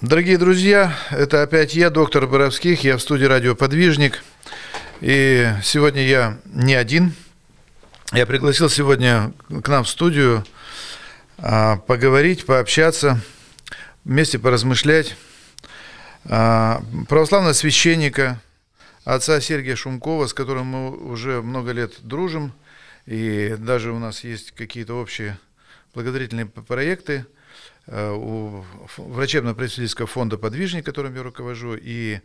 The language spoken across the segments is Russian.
Дорогие друзья, это опять я, доктор Боровских, я в студии «Радио Подвижник». И сегодня я не один. Я пригласил сегодня к нам в студию а, поговорить, пообщаться, вместе поразмышлять. А, православного священника, отца Сергия Шумкова, с которым мы уже много лет дружим, и даже у нас есть какие-то общие благодарительные проекты – Э, у врачебно-представительского фонда «Подвижник», которым я руковожу, и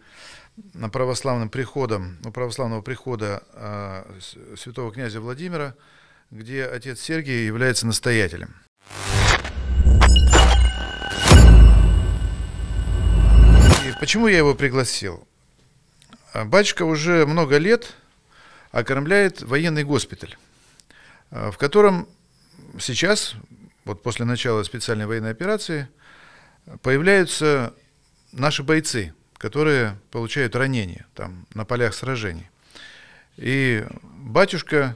на православным приходом, у православного прихода э, святого князя Владимира, где отец Сергий является настоятелем. И почему я его пригласил? Э, батюшка уже много лет окормляет военный госпиталь, в котором сейчас вот после начала специальной военной операции, появляются наши бойцы, которые получают ранения там, на полях сражений. И батюшка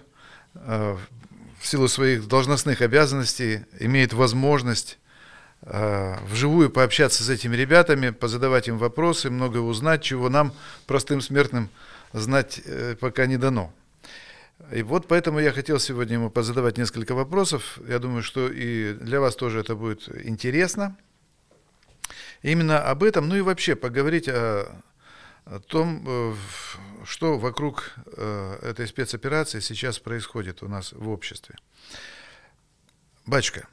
э, в силу своих должностных обязанностей имеет возможность э, вживую пообщаться с этими ребятами, позадавать им вопросы, многое узнать, чего нам, простым смертным, знать э, пока не дано. И вот поэтому я хотел сегодня ему позадавать несколько вопросов. Я думаю, что и для вас тоже это будет интересно. Именно об этом, ну и вообще поговорить о, о том, э, что вокруг э, этой спецоперации сейчас происходит у нас в обществе. Бачка,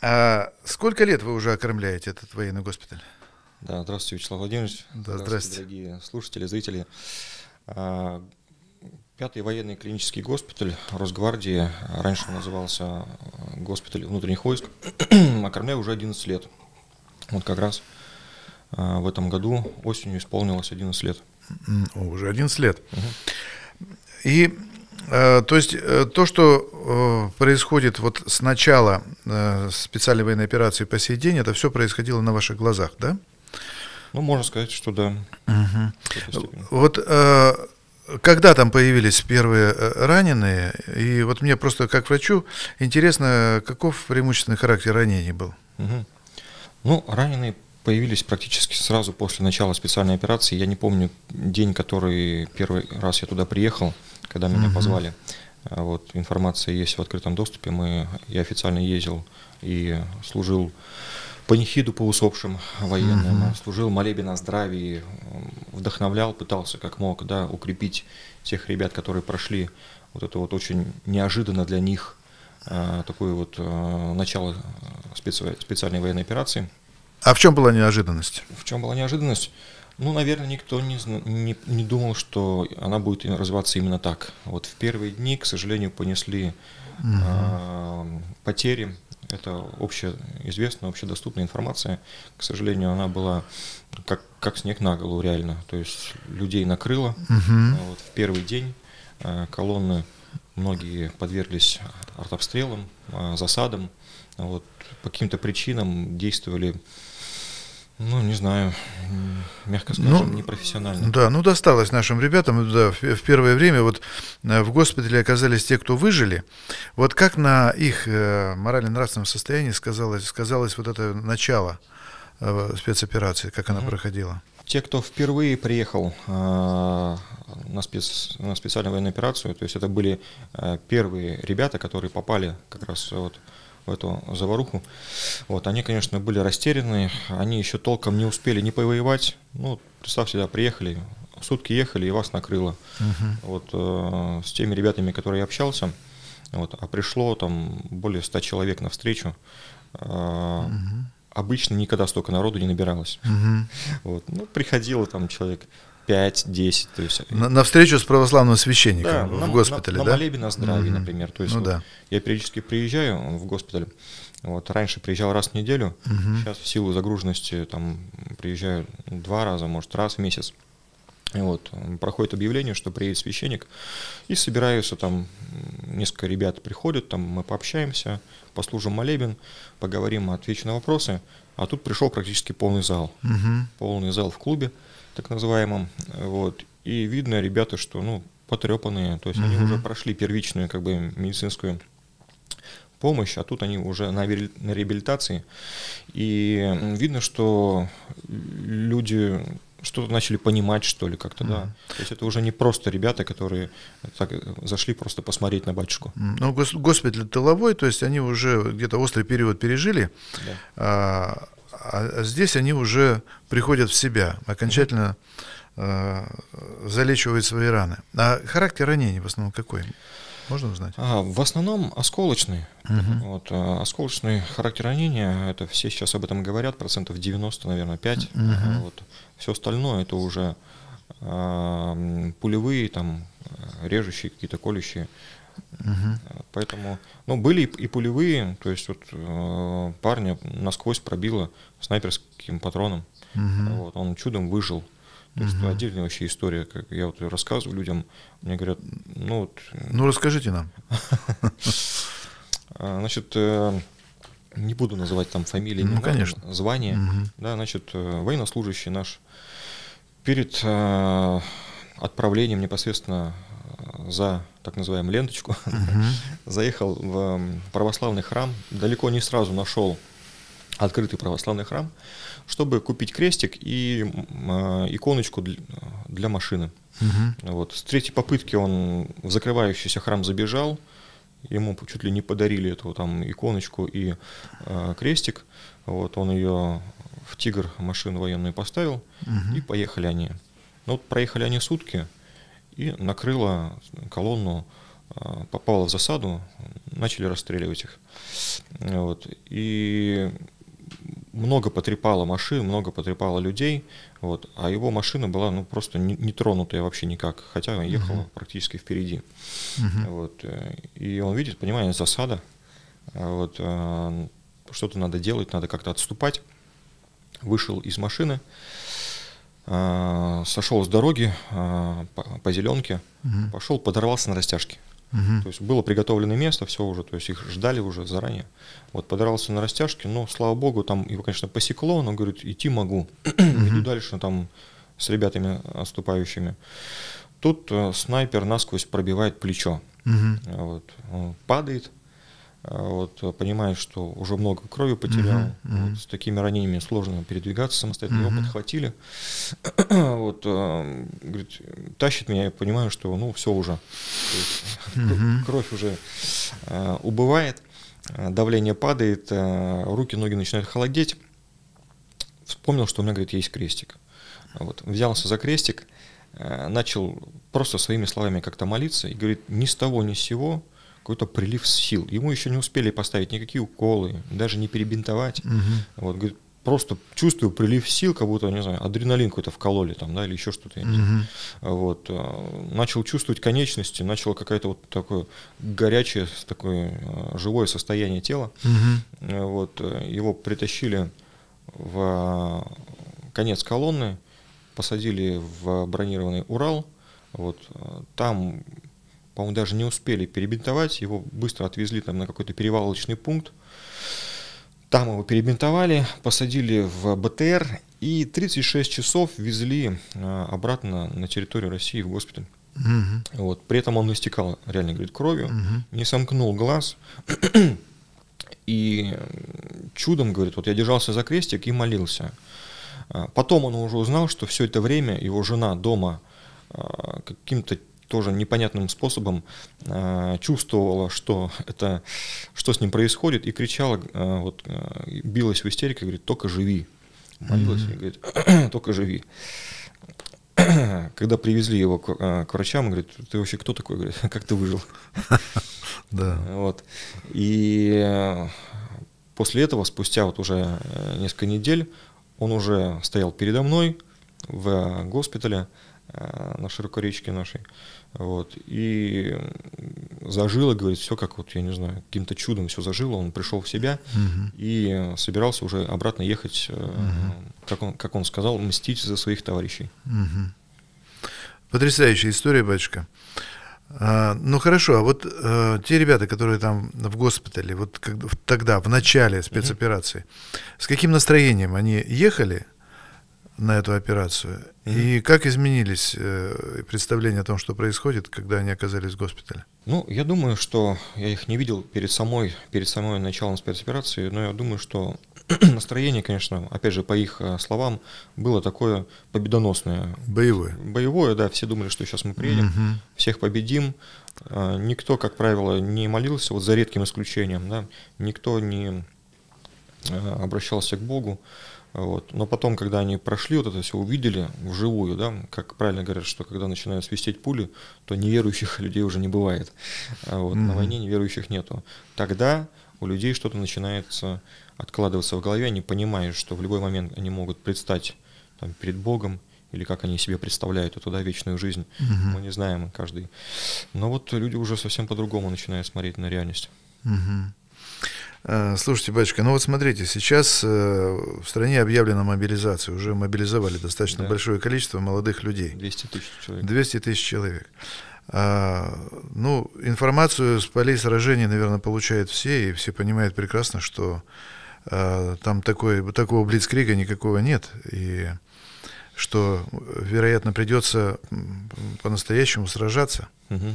а сколько лет вы уже окормляете этот военный госпиталь? Да, здравствуйте, Вячеслав Владимирович. Да, здравствуйте. здравствуйте. Дорогие слушатели, зрители. А, Пятый военный клинический госпиталь Росгвардии, раньше назывался э, госпиталь внутренних войск, окормляю а уже 11 лет. Вот как раз э, в этом году осенью исполнилось 11 лет. Уже 11 лет. И э, то есть то, что происходит вот с начала специальной военной операции по сей день, это все происходило на ваших глазах, да? Ну, можно сказать, что да. Угу. Вот когда там появились первые э, раненые? И вот мне просто как врачу интересно, каков преимущественный характер ранений был? Угу. Ну, раненые появились практически сразу после начала специальной операции. Я не помню день, который первый раз я туда приехал, когда меня угу. позвали. А вот информация есть в открытом доступе. Мы, я официально ездил и служил панихиду по усопшим военным, угу. служил молебен о здравии, вдохновлял, пытался как мог, да, укрепить всех ребят, которые прошли вот это вот очень неожиданно для них э, такое вот э, начало э, специ- специальной военной операции. А в чем была неожиданность? В чем была неожиданность? Ну, наверное, никто не, не, не думал, что она будет развиваться именно так. Вот в первые дни, к сожалению, понесли угу. э, потери это общеизвестная, общедоступная информация. К сожалению, она была как, как снег на голову реально. То есть людей накрыло. Угу. Вот в первый день э, колонны многие подверглись артобстрелам, э, засадам. Вот, по каким-то причинам действовали ну, не знаю, мягко ну, скажем, ну, непрофессионально. Да, ну досталось нашим ребятам. Да, в, в первое время вот э, в госпитале оказались те, кто выжили. Вот как на их э, морально-нравственном состоянии сказалось, сказалось вот это начало э, спецоперации, как она mm проходила? Те, кто впервые приехал э, на, спец, на специальную военную операцию, то есть это были э, первые ребята, которые попали как раз вот, э, в эту заваруху. Вот, они, конечно, были растеряны, они еще толком не успели не повоевать. Ну, представьте, да, приехали, сутки ехали, и вас накрыло. Угу. Вот э, с теми ребятами, которые я общался, вот, а пришло там более 100 человек навстречу. Э, угу. Обычно никогда столько народу не набиралось. Угу. Вот, ну, приходило там человек 5-10. То есть... на, на встречу с православным священником да, в на, госпитале, на, да? На молебен о здравии, угу. например. То есть ну, вот да. я периодически приезжаю в госпиталь. Вот раньше приезжал раз в неделю, угу. сейчас в силу загруженности там приезжаю два раза, может раз в месяц. И вот проходит объявление, что приедет священник, и собираются там несколько ребят приходят, там мы пообщаемся, послужим молебен, поговорим, отвечу на вопросы. А тут пришел практически полный зал. Угу. Полный зал в клубе, так называемом. Вот. И видно, ребята, что ну, потрепанные, то есть угу. они уже прошли первичную как бы медицинскую помощь, а тут они уже на, на реабилитации. И видно, что люди что то начали понимать, что ли, как-то, mm. да. То есть это уже не просто ребята, которые так э, зашли просто посмотреть на батюшку. Mm. Ну, гос- госпиталь тыловой, то есть они уже где-то острый период пережили, да. а, а, а здесь они уже приходят в себя, окончательно mm. а, залечивают свои раны. А характер ранений в основном какой? Можно узнать? А, в основном осколочный. Угу. Вот, а, осколочный характер ранения, это все сейчас об этом говорят, процентов 90, наверное, 5. Угу. Вот. Все остальное это уже а, пулевые, там, э, режущие, какие-то колющие. Угу. Поэтому, ну, были и пулевые, то есть вот э, парня насквозь пробило снайперским патроном. Угу. Вот, он чудом выжил. То есть угу. отдельная вообще история, как я вот рассказываю людям, мне говорят, ну вот... Ну расскажите нам. А, значит, э, не буду называть там фамилии, ну, конечно. звание. Угу. Да, значит, э, военнослужащий наш перед э, отправлением непосредственно за так называемую ленточку угу. заехал в православный храм, далеко не сразу нашел открытый православный храм, чтобы купить крестик и а, иконочку для машины. Угу. Вот. С третьей попытки он в закрывающийся храм забежал, ему чуть ли не подарили эту там иконочку и э, крестик. Вот он ее в тигр машину военную поставил, угу. и поехали они. Ну вот проехали они сутки, и накрыла колонну, э, а, попала в засаду, начали расстреливать их. Вот. И много потрепало машин, много потрепало людей, вот, а его машина была ну, просто не, не тронутая вообще никак, хотя он ехал uh-huh. практически впереди. Uh-huh. Вот, э, и он видит, понимание, засада, э, вот, э, что-то надо делать, надо как-то отступать. Вышел из машины, сошел с дороги по, по зеленке, uh-huh. пошел, подорвался на растяжке. То есть было приготовлено место, все уже, то есть их ждали уже заранее. Вот подрался на растяжке, но, слава богу, там его, конечно, посекло, но, говорит, идти могу, иду дальше там с ребятами отступающими. Тут э, снайпер насквозь пробивает плечо. Вот. Э, падает, а, вот, э, понимаешь, что уже много крови потерял, uh-huh, uh-huh. Вот, с такими ранениями сложно передвигаться самостоятельно, uh-huh. его подхватили, вот, э, говорит, тащит меня, я понимаю, что, ну, все уже, uh-huh. кровь уже э, убывает, э, давление падает, э, руки, ноги начинают холодеть, вспомнил, что у меня, говорит, есть крестик, вот, взялся за крестик, э, начал просто своими словами как-то молиться и говорит, ни с того, ни с сего какой-то прилив сил. Ему еще не успели поставить никакие уколы, даже не перебинтовать. Угу. Вот, говорит, просто чувствую прилив сил, как будто, не знаю, адреналин какой-то вкололи там, да, или еще что-то. Угу. Вот. Э, начал чувствовать конечности, начало какое-то вот такое горячее, такое э, живое состояние тела. Угу. Вот. Его притащили в конец колонны, посадили в бронированный Урал. Вот. Там по-моему, даже не успели перебинтовать, его быстро отвезли там на какой-то перевалочный пункт, там его перебинтовали, посадили в БТР и 36 часов везли а, обратно на территорию России в госпиталь. Угу. Вот. При этом он истекал, реально говорит, кровью, угу. не сомкнул глаз. И чудом, говорит, вот я держался за крестик и молился. А, потом он уже узнал, что все это время его жена дома а, каким-то тоже непонятным способом э, чувствовала, что, это, что с ним происходит, и кричала, э, вот, э, билась в истерике, говорит, только живи. Молилась mm-hmm. говорит, только живи. Когда привезли его к, э, к врачам, говорит, ты вообще кто такой? Говорит, как ты выжил? Да. Э, вот. И э, после этого, спустя вот уже несколько недель, он уже стоял передо мной в госпитале на широкой речке нашей. Вот. И зажило, говорит, все как вот, я не знаю, каким-то чудом все зажило, он пришел в себя угу. и э, собирался уже обратно ехать, угу. как, он, как он сказал, мстить за своих товарищей. Угу. Потрясающая история, батюшка. А, ну хорошо, а вот а, те ребята, которые там в госпитале, вот как, тогда, в начале спецоперации, угу. с каким настроением они ехали на эту операцию. Mm-hmm. И как изменились э, представления о том, что происходит, когда они оказались в госпитале? Ну, я думаю, что я их не видел перед самой, перед самой началом спецоперации, но я думаю, что настроение, конечно, опять же, по их э, словам, было такое победоносное. Боевое. Боевое, да, все думали, что сейчас мы приедем, Mm-hmm. всех победим. Э, никто, как правило, не молился, вот за редким исключением, да, никто не э, обращался к Богу. Вот. Но потом, когда они прошли, вот это все увидели вживую, да, как правильно говорят, что когда начинают свистеть пули, то неверующих людей уже не бывает. А вот. Mm-hmm. На войне неверующих нету. Тогда у людей что-то начинается откладываться в голове, они понимают, что в любой момент они могут предстать там, перед Богом, или как они себе представляют эту да, вечную жизнь, угу. мы не знаем каждый. Но вот люди уже совсем по-другому начинают смотреть на реальность. Угу. Э, слушайте, батюшка, ну вот смотрите, сейчас э, в стране объявлена мобилизация, уже мобилизовали достаточно да. большое количество молодых людей. 200 тысяч человек. 200 тысяч человек. А, ну, информацию с полей сражений, наверное, получают все, и все понимают прекрасно, что а, там такой, такого блицкрига никакого нет, и что, вероятно, придется по-настоящему сражаться. Угу.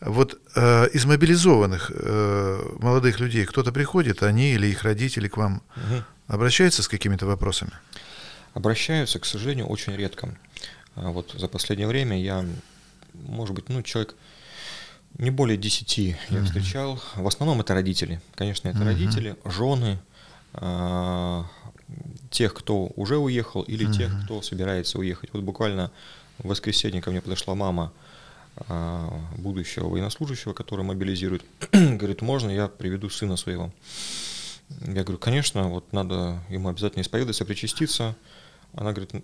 Вот э, из мобилизованных э, молодых людей кто-то приходит, они или их родители к вам угу. обращаются с какими-то вопросами? Обращаются, к сожалению, очень редко. А вот за последнее время я, может быть, ну, человек не более 10 я встречал. В основном это родители. Конечно, это угу. родители, жены, э, тех, кто уже уехал, или угу. тех, кто собирается уехать. Вот буквально в воскресенье ко мне подошла мама. А, будущего военнослужащего, который мобилизирует, говорит, можно я приведу сына своего? Я говорю, конечно, вот надо ему обязательно исповедаться, причаститься. Она говорит, «Ну,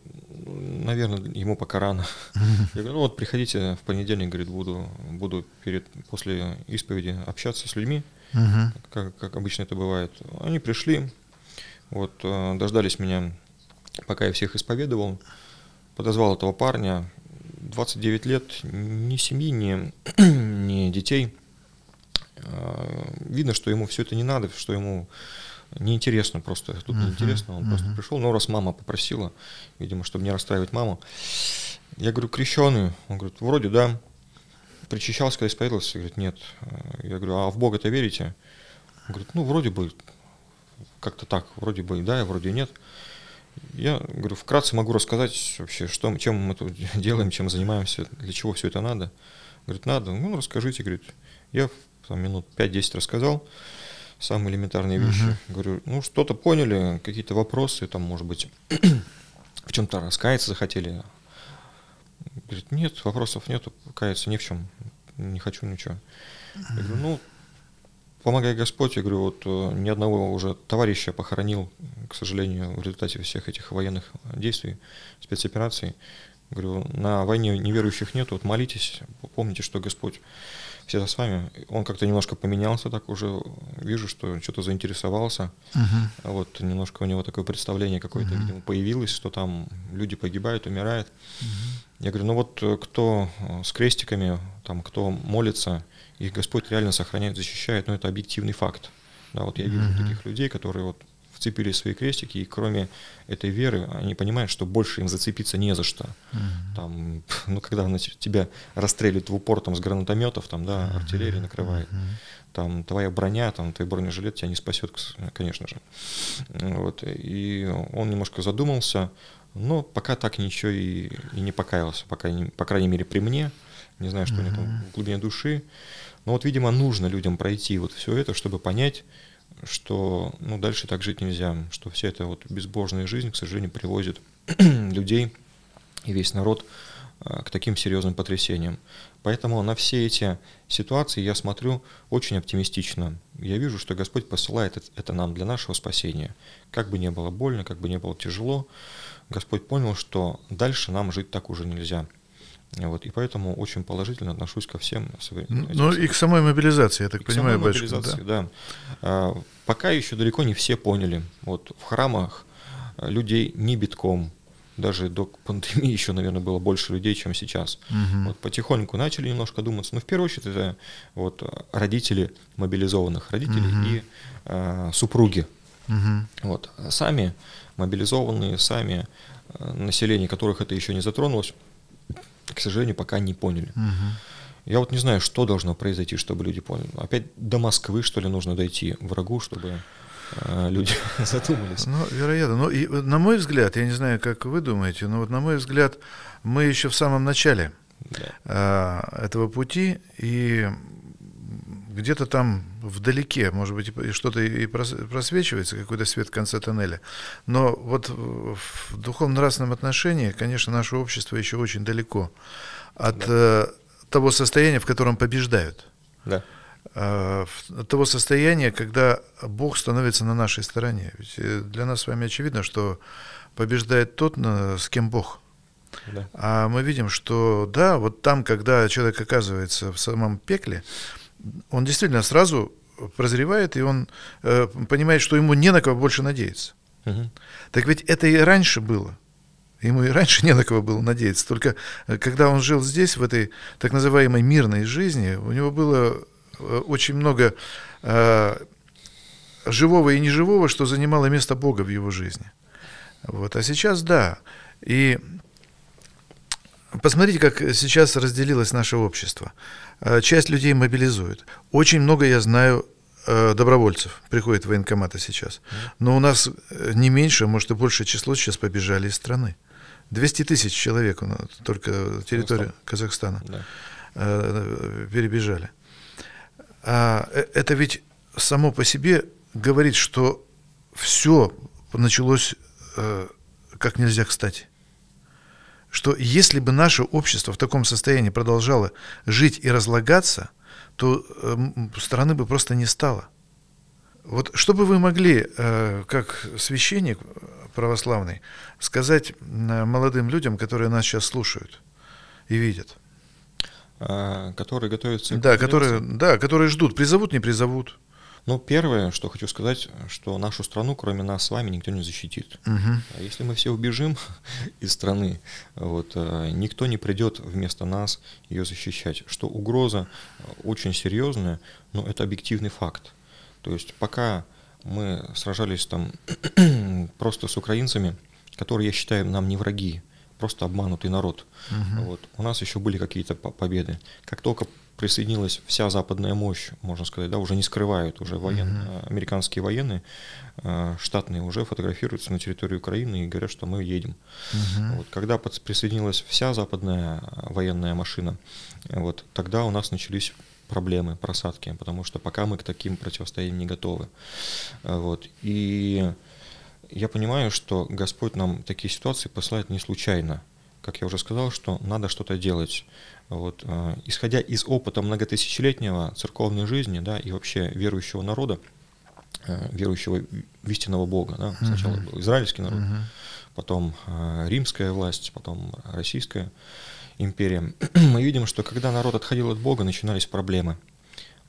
наверное, ему пока рано. Я говорю, ну вот приходите в понедельник, говорит, буду, буду перед, после исповеди общаться с людьми, uh как, как обычно это бывает. Они пришли, вот, э, дождались меня, пока я всех исповедовал, подозвал этого парня, 29 лет, ни семьи, ни, ни детей. А, видно, что ему все это не надо, что ему неинтересно просто. Тут uh-huh, неинтересно, он uh-huh. просто пришел. Но раз мама попросила, видимо, чтобы не расстраивать маму, я говорю, крещеный. Он говорит, вроде да. Причащался, когда исповедовался, говорит, нет. Я говорю, а в Бога-то верите? Он говорит, ну, вроде бы, как-то так, вроде бы да, и вроде и нет. Я говорю, вкратце могу рассказать вообще, что, чем мы тут делаем, чем занимаемся, для чего все это надо. Говорит, надо. Ну, расскажите, говорит. Я там, минут 5-10 рассказал самые элементарные вещи. Uh -huh. Говорю, ну, что-то поняли, какие-то вопросы, там, может быть, в чем-то раскаяться захотели. Говорит, нет, вопросов нету, каяться ни в чем, не хочу ничего. Uh -huh. Я говорю, ну, Помогай Господь, я говорю, вот э, ни одного уже товарища похоронил, к сожалению, в результате всех этих военных действий, спецопераций. Говорю, на войне неверующих нет, вот молитесь, помните, что Господь всегда с вами. Он как-то немножко поменялся, так уже вижу, что что-то заинтересовался. Uh-huh. Вот немножко у него такое представление какое-то, uh-huh. видимо, появилось, что там люди погибают, умирают. Uh-huh. Я говорю, ну вот э, кто э, с крестиками, там кто молится, и Господь реально сохраняет, защищает, но это объективный факт. Да, вот я вижу таких людей, которые вот вцепили свои крестики, и кроме этой веры, они понимают, что больше им зацепиться не за что. Там, ну, когда тебя расстреливает в упор там, с гранатометов, там, да, артиллерия накрывает, там, твоя броня, там, твой бронежилет тебя не спасет, конечно же. Вот, и он немножко задумался, но пока так ничего и, и не покаялся, пока, по крайней мере, при мне не знаю, что у них там в глубине души. Но вот, видимо, нужно людям пройти вот все это, чтобы понять, что ну, дальше так жить нельзя, что вся эта вот безбожная жизнь, к сожалению, привозит людей и весь народ э, к таким серьезным потрясениям. Поэтому на все эти ситуации я смотрю очень оптимистично. Я вижу, что Господь посылает это нам для нашего спасения. Как бы ни было больно, как бы ни было тяжело, Господь понял, что дальше нам жить так уже нельзя. Вот, и поэтому очень положительно отношусь ко всем. Ну и к самой мобилизации, я так и понимаю, к да. да. А, пока еще далеко не все поняли. Вот в храмах а, людей не битком, даже до пандемии еще, наверное, было больше людей, чем сейчас. Угу. Вот потихоньку начали немножко думаться. Но в первую очередь это вот родители мобилизованных, родители угу. и а, супруги. Угу. Вот сами мобилизованные, сами а, население, которых это еще не затронулось, к сожалению, пока не поняли. Угу. Я вот не знаю, что должно произойти, чтобы люди поняли. Опять до Москвы, что ли, нужно дойти врагу, чтобы э, люди задумались. Ну, вероятно. но ну, и, э, на мой взгляд, я не знаю, как вы думаете, но вот на мой взгляд, мы еще в самом начале да. Э, этого пути, и где-то там вдалеке, может быть, что-то и просвечивается, какой-то свет в конце тоннеля. Но вот в духовно-нравственном отношении, конечно, наше общество еще очень далеко от да. Э, того состояния, в котором побеждают. Да. Э, от того состояния, когда Бог становится на нашей стороне. Ведь э, для нас с вами очевидно, что побеждает тот, с кем Бог. Да. А мы видим, что да, вот там, когда человек оказывается в самом пекле, он действительно сразу прозревает, и он э, понимает, что ему не на кого больше надеяться. Угу. Так ведь это и раньше было. Ему и раньше не на кого было надеяться. Только э, когда он жил здесь, в этой так называемой мирной жизни, у него было э, очень много э, живого и неживого, что занимало место Бога в его жизни. Вот. А сейчас да. И Посмотрите, как сейчас разделилось наше общество. Э, часть людей мобилизует. Очень много я знаю э, добровольцев приходит в военкоматы сейчас. Но у нас э, не меньше, может и больше число сейчас побежали из страны. 200 тысяч человек только территория Казахстана, Казахстана да. перебежали. А это ведь само по себе говорит, что все началось как нельзя кстати что если бы наше общество в таком состоянии продолжало жить и разлагаться, то эм, страны бы просто не стало. Вот что бы вы могли, э, как священник православный, сказать э, молодым людям, которые нас сейчас слушают и видят? А, которые готовятся к Да, которые, да, которые ждут, призовут, не призовут. Ну, первое, что хочу сказать, что нашу страну, кроме нас с вами, никто не защитит. Угу. Если мы все убежим из страны, вот, э, никто не придет вместо нас ее защищать. Что угроза э, очень серьезная, но это объективный факт. То есть пока мы сражались там просто с украинцами, которые, я считаю, нам не враги, просто обманутый народ. Угу. Вот. У нас еще были какие-то победы. Как только присоединилась вся западная мощь, можно сказать, да, уже не скрывают, уже воен... угу. американские военные, а, штатные уже фотографируются на территории Украины и говорят, что мы едем. Угу. Вот. Когда присоединилась вся западная а, военная машина, вот, тогда у нас начались проблемы, просадки, потому что пока мы к таким противостояниям не готовы. Вот. И... Угу я понимаю, что Господь нам такие ситуации посылает не случайно. Как я уже сказал, что надо что-то делать. Вот, э, исходя из опыта многотысячелетнего церковной жизни да, и вообще верующего народа, э, верующего в истинного Бога, да, сначала uh-huh. был израильский народ, uh-huh. потом э, римская власть, потом российская империя, мы видим, что когда народ отходил от Бога, начинались проблемы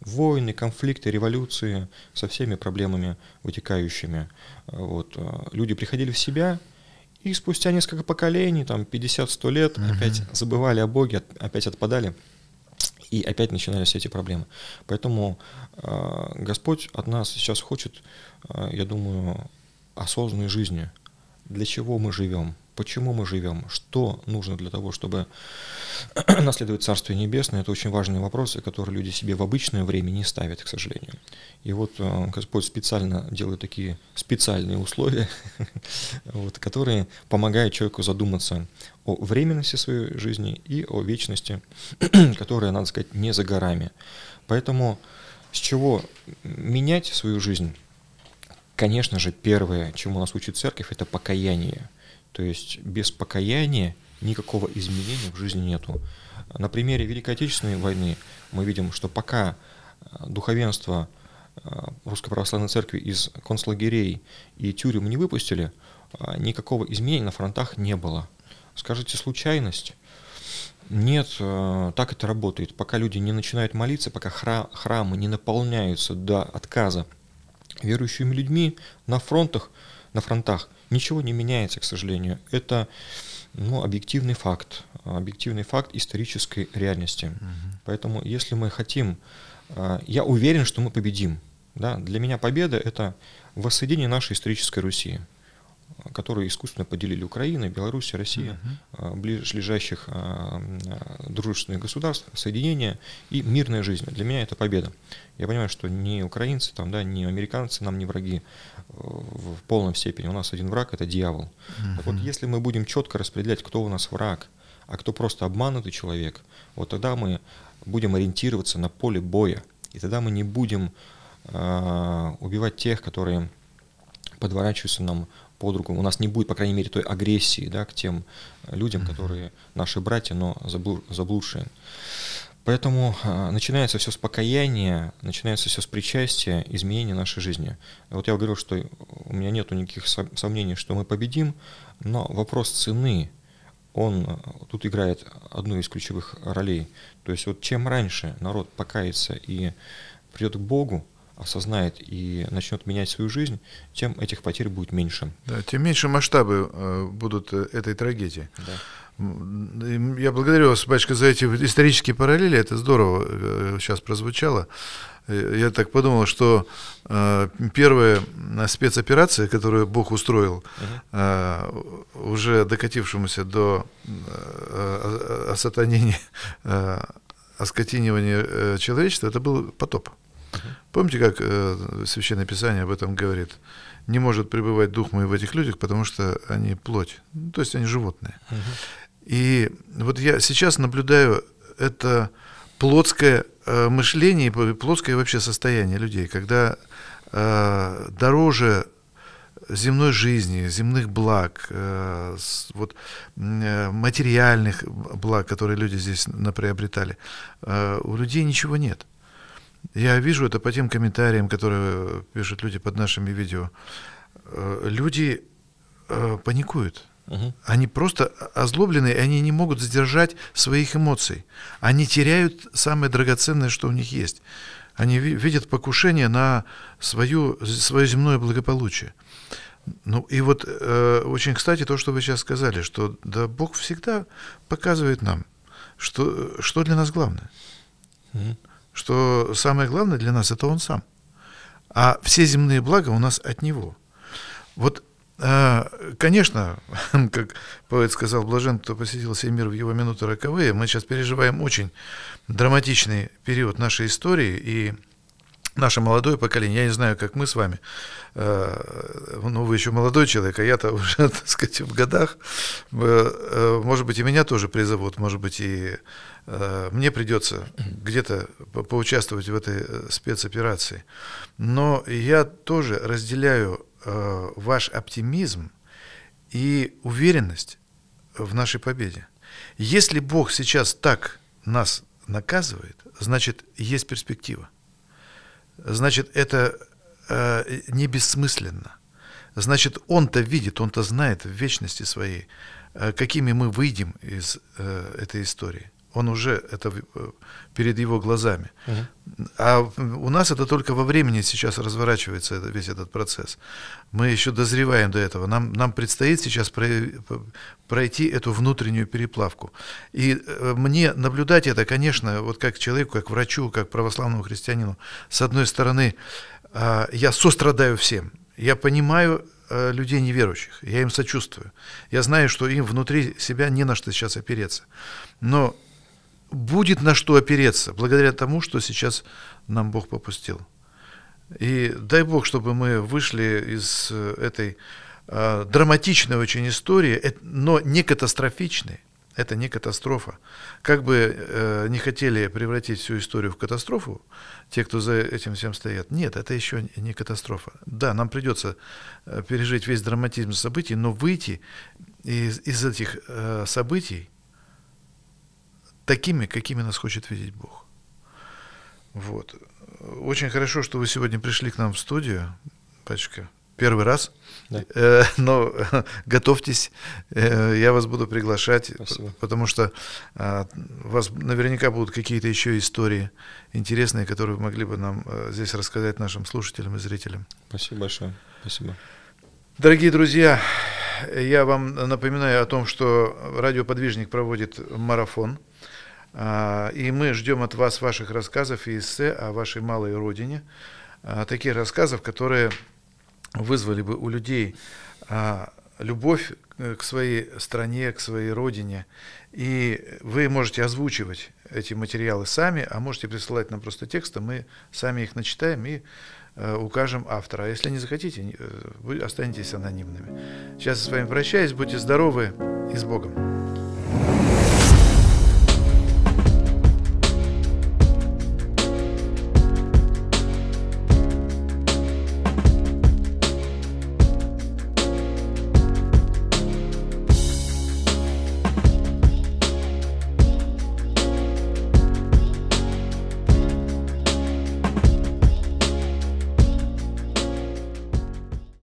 войны, конфликты, революции со всеми проблемами вытекающими. Э, вот. Э, люди приходили в себя, и спустя несколько поколений, там 50-100 лет, угу. опять забывали о Боге, опять отпадали, и опять начинались эти проблемы. Поэтому э, Господь от нас сейчас хочет, э, я думаю, осознанной жизни. Для чего мы живем? почему мы живем, что нужно для того, чтобы наследовать Царствие Небесное, это очень важные вопросы, которые люди себе в обычное время не ставят, к сожалению. И вот э, Господь специально делает такие специальные условия, вот, которые помогают человеку задуматься о временности своей жизни и о вечности, которая, надо сказать, не за горами. Поэтому с чего менять свою жизнь? Конечно же, первое, чему нас учит церковь, это покаяние – то есть без покаяния никакого изменения в жизни нету. На примере Великой Отечественной войны мы видим, что пока э, духовенство э, Русской Православной Церкви из концлагерей и тюрем не выпустили, э, никакого изменения на фронтах не было. Скажите, случайность? Нет, так это работает. Пока люди не начинают молиться, пока храмы не наполняются до отказа верующими людьми, на фронтах – на фронтах. Ничего не меняется, к сожалению. Это ну, объективный факт, объективный факт исторической реальности. Угу. Поэтому, если мы хотим, э, я уверен, что мы победим. Да? Для меня победа – это воссоединение нашей исторической Руси которые искусственно поделили Украина, Беларусь, Россия, угу. ближайших а, дружественных государств, Соединения и мирная жизнь. Для меня это победа. Я понимаю, что ни украинцы, там, да, ни американцы нам не враги э, в полном степени. У нас один враг — это дьявол. Угу. Так вот если мы будем четко распределять, кто у нас враг, а кто просто обманутый человек, вот тогда мы будем ориентироваться на поле боя. И тогда мы не будем э, убивать тех, которые подворачиваются нам по-другому. У нас не будет, по крайней мере, той агрессии да, к тем э, людям, которые наши братья, но заблудшие. Поэтому э, начинается все с покаяния, начинается все с причастия, изменения нашей жизни. Вот я говорил, что у меня нет никаких сомнений, что мы победим, но вопрос цены, он э, тут играет одну из ключевых ролей. То есть вот чем раньше народ покается и придет к Богу, осознает и начнет менять свою жизнь, тем этих потерь будет меньше. Да, тем меньше масштабы э, будут э, этой трагедии. Да. Я благодарю вас, батюшка, за эти исторические параллели. Это здорово э, сейчас прозвучало. Э, я так подумал, что э, первая спецоперация, которую Бог устроил э, уже докатившемуся до э, осатанения, э, оскотинивания человечества, это был потоп. Помните, как э, Священное Писание об этом говорит? Не может пребывать дух мой в этих людях, потому что они плоть. Ну, то есть они животные. Угу. И вот я сейчас наблюдаю это плотское э, мышление и плотское вообще состояние людей, когда э, дороже земной жизни, земных благ, э, вот, э, материальных благ, которые люди здесь наприобретали, э, у людей ничего нет. Я вижу это по тем комментариям, которые э, пишут люди под нашими видео. Э, люди э, паникуют. Угу. Они просто озлоблены, и они не могут задержать своих эмоций. Они теряют самое драгоценное, что у них есть. Они видят покушение на свое свое земное благополучие. Ну и вот э, очень кстати то, что вы сейчас сказали, что да Бог всегда показывает нам, что, что для нас главное. Угу что самое главное для нас это Он сам. А все земные блага у нас от Него. Вот, э, конечно, как поэт сказал Блажен, кто посетил сей мир в его минуты роковые, мы сейчас переживаем очень драматичный период нашей истории, и наше молодое поколение, я не знаю, как мы с вами, э, ну, вы еще молодой человек, а я-то уже, так сказать, в годах, э, э, может быть, и меня тоже призовут, может быть, и мне придется где-то поучаствовать в этой спецоперации. Но я тоже разделяю ваш оптимизм и уверенность в нашей победе. Если Бог сейчас так нас наказывает, значит, есть перспектива значит, это э, не бессмысленно. Значит, он-то видит, он-то знает в вечности своей, э, какими мы выйдем из э, этой истории. Он уже это э, перед его глазами. Угу. А у нас это только во времени сейчас разворачивается это, весь этот процесс. Мы еще дозреваем до этого. Нам, нам предстоит сейчас э, пройти эту внутреннюю переплавку. И э, мне наблюдать это, конечно, вот как человеку, как врачу, как православному христианину, с одной стороны, а, я сострадаю всем. Я понимаю людей неверующих, я им сочувствую. Я знаю, что им внутри себя не на что сейчас опереться. Но будет на что опереться, благодаря тому, что сейчас нам Бог попустил. И дай Бог, чтобы мы вышли из э, этой э, драматичной очень истории, но не катастрофичной. Это не катастрофа. Как бы э, не хотели превратить всю историю в катастрофу, те, кто за этим всем стоят, нет, это еще не катастрофа. Да, нам придется э, пережить весь драматизм событий, но выйти из, из этих э, событий такими, какими нас хочет видеть Бог. Вот. Очень хорошо, что вы сегодня пришли к нам в студию, Пачка. Первый раз. Да. Э, но готовьтесь, э, я вас буду приглашать, Спасибо. потому что у а, вас наверняка будут какие-то еще истории интересные, которые вы могли бы нам э, здесь рассказать нашим слушателям и зрителям. Спасибо большое. Спасибо. Дорогие друзья, я вам напоминаю о том, что радиоподвижник проводит марафон а, и мы ждем от вас ваших рассказов и эссе о вашей малой родине. А, таких рассказов, которые вызвали бы у людей а, любовь к своей стране, к своей родине. И вы можете озвучивать эти материалы сами, а можете присылать нам просто тексты, мы сами их начитаем и э, укажем автора. А если не захотите, э, вы останетесь анонимными. Сейчас я с вами прощаюсь, будьте здоровы и с Богом.